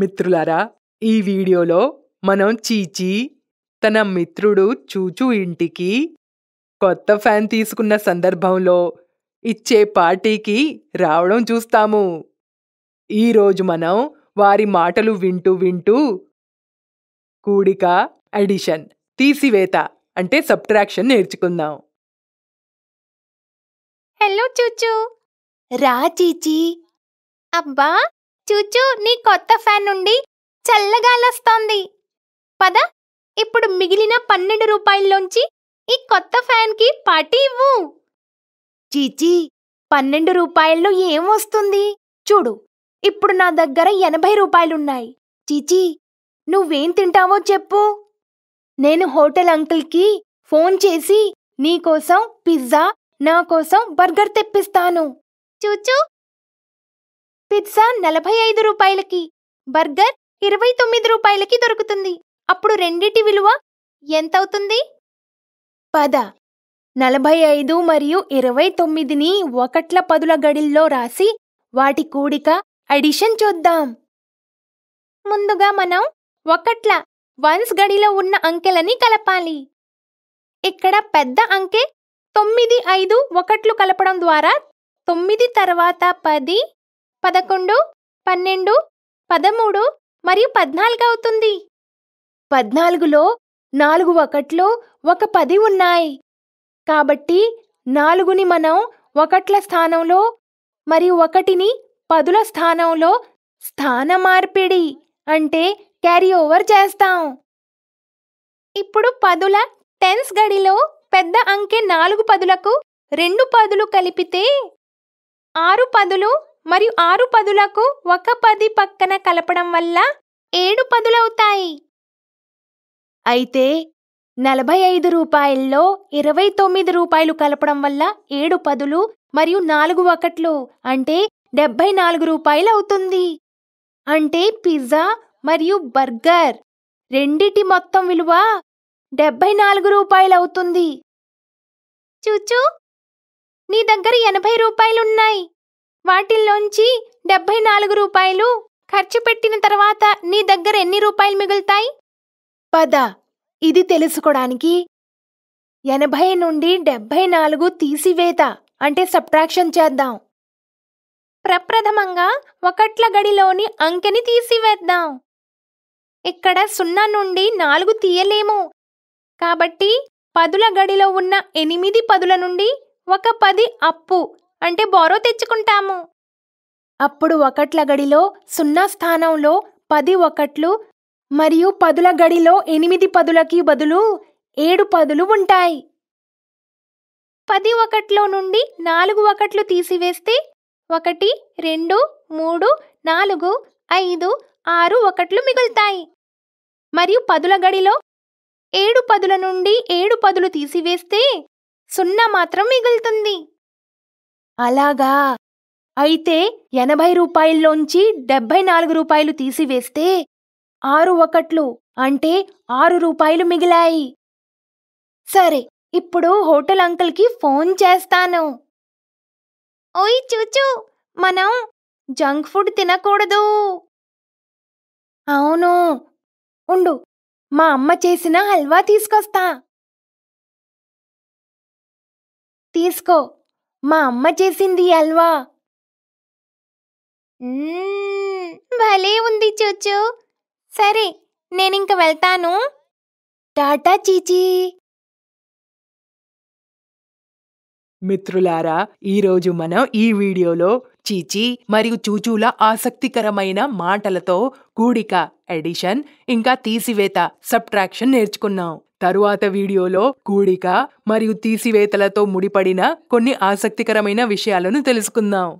మిత్రులారా ఈ వీడియోలో మనం చీచి తన మిత్రుడు చూచు ఇంటికి కొత్త ఫ్యాన్ తీసుకున్న సందర్భంలో ఇచ్చే పార్టీకి రావడం చూస్తాము ఈరోజు మనం వారి మాటలు వింటూ వింటూ కూడిక అడిషన్ తీసివేత అంటే సబ్ట్రాక్షన్ నేర్చుకుందాం హలో చూచు రా చీచి అబ్బా చూచూ నీ కొత్త ఫ్యాన్ నుండి చల్లగాలొస్తోంది పద ఇప్పుడు మిగిలిన పన్నెండు రూపాయల్లోంచి ఈ కొత్త ఫ్యాన్కి పార్టీ ఇవ్వు చీచీ పన్నెండు రూపాయల్లో ఏం వస్తుంది చూడు ఇప్పుడు నా దగ్గర ఎనభై రూపాయలున్నాయి చీచీ నువ్వేం తింటావో చెప్పు నేను హోటల్ అంకుల్కి ఫోన్ చేసి నీకోసం పిజ్జా నా కోసం బర్గర్ తెప్పిస్తాను చూచూ పిజ్జా నలభై ఐదు రూపాయలకి బర్గర్ ఇరవై తొమ్మిది రూపాయలకి దొరుకుతుంది అప్పుడు రెండిటి విలువ ఎంతవుతుంది పద నలభై ఐదు మరియు ఇరవై తొమ్మిదిని ఒకట్ల పదుల గడిల్లో రాసి వాటి కూడిక అడిషన్ చూద్దాం ముందుగా మనం ఒకట్ల వన్స్ గడిలో ఉన్న అంకెలని కలపాలి ఇక్కడ పెద్ద అంకె తొమ్మిది ఐదు ఒకట్లు కలపడం ద్వారా తొమ్మిది తర్వాత పది పదకొండు పన్నెండు పదమూడు మరియు పద్నాలుగు అవుతుంది పద్నాలుగులో నాలుగు ఒకట్లో ఒక పది ఉన్నాయి కాబట్టి నాలుగుని మనం ఒకట్ల స్థానంలో మరియు ఒకటిని పదుల స్థానంలో స్థాన మార్పిడి అంటే క్యారీ ఓవర్ చేస్తాం ఇప్పుడు పదుల టెన్స్ గడిలో పెద్ద అంకె నాలుగు పదులకు రెండు పదులు కలిపితే ఆరు పదులు మరియు ఆరు పదులకు ఒక పది పక్కన కలపడం వల్ల ఏడు పదులవుతాయి అయితే నలభై ఐదు రూపాయల్లో ఇరవై తొమ్మిది రూపాయలు కలపడం వల్ల ఏడు పదులు మరియు నాలుగు ఒకట్లు అంటే డెబ్బై నాలుగు రూపాయలు అవుతుంది అంటే పిజ్జా మరియు బర్గర్ రెండిటి మొత్తం విలువ డెబ్బై నాలుగు రూపాయలు అవుతుంది చూచు నీ దగ్గర ఎనభై రూపాయలున్నాయి వాటిల్లోంచి డెబ్బై నాలుగు రూపాయలు ఖర్చు పెట్టిన తర్వాత నీ దగ్గర ఎన్ని రూపాయలు మిగులుతాయి పద ఇది తెలుసుకోవడానికి ఎనభై నుండి డెబ్బై నాలుగు తీసివేత అంటే సబ్ట్రాక్షన్ చేద్దాం ప్రప్రథమంగా ఒకట్ల గడిలోని అంకెని తీసివేద్దాం ఇక్కడ సున్నా నుండి నాలుగు తీయలేము కాబట్టి పదుల గడిలో ఉన్న ఎనిమిది పదుల నుండి ఒక పది అప్పు అంటే బోరో తెచ్చుకుంటాము అప్పుడు ఒకట్ల గడిలో సున్నా స్థానంలో పది ఒకట్లు మరియు పదుల గడిలో ఎనిమిది పదులకి బదులు ఏడు పదులు ఉంటాయి పది ఒకట్లో నుండి నాలుగు ఒకట్లు తీసివేస్తే ఒకటి రెండు మూడు నాలుగు ఐదు ఆరు ఒకట్లు మిగులుతాయి మరియు పదుల గడిలో ఏడు పదుల నుండి ఏడు పదులు తీసివేస్తే సున్నా మాత్రం మిగులుతుంది అలాగా అయితే ఎనభై రూపాయల్లోంచి డెబ్భై నాలుగు రూపాయలు తీసివేస్తే ఆరు ఒకట్లు అంటే ఆరు రూపాయలు మిగిలాయి సరే ఇప్పుడు హోటల్ అంకుల్కి ఫోన్ చేస్తాను ఓయ్ చూచు మనం జంక్ ఫుడ్ తినకూడదు అవును ఉండు మా అమ్మ చేసిన హల్వా తీసుకొస్తా తీసుకో మా అమ్మ చేసింది అల్వా భలే ఉంది చూచు సరే నేనింక వెళ్తాను టాటా చీచీ మిత్రులారా ఈరోజు మనం ఈ వీడియోలో చీచి మరియు చూచూల ఆసక్తికరమైన మాటలతో కూడిక ఎడిషన్ ఇంకా తీసివేత సబ్ట్రాక్షన్ నేర్చుకున్నాం తరువాత వీడియోలో కూడిక మరియు తీసివేతలతో ముడిపడిన కొన్ని ఆసక్తికరమైన విషయాలను తెలుసుకుందాం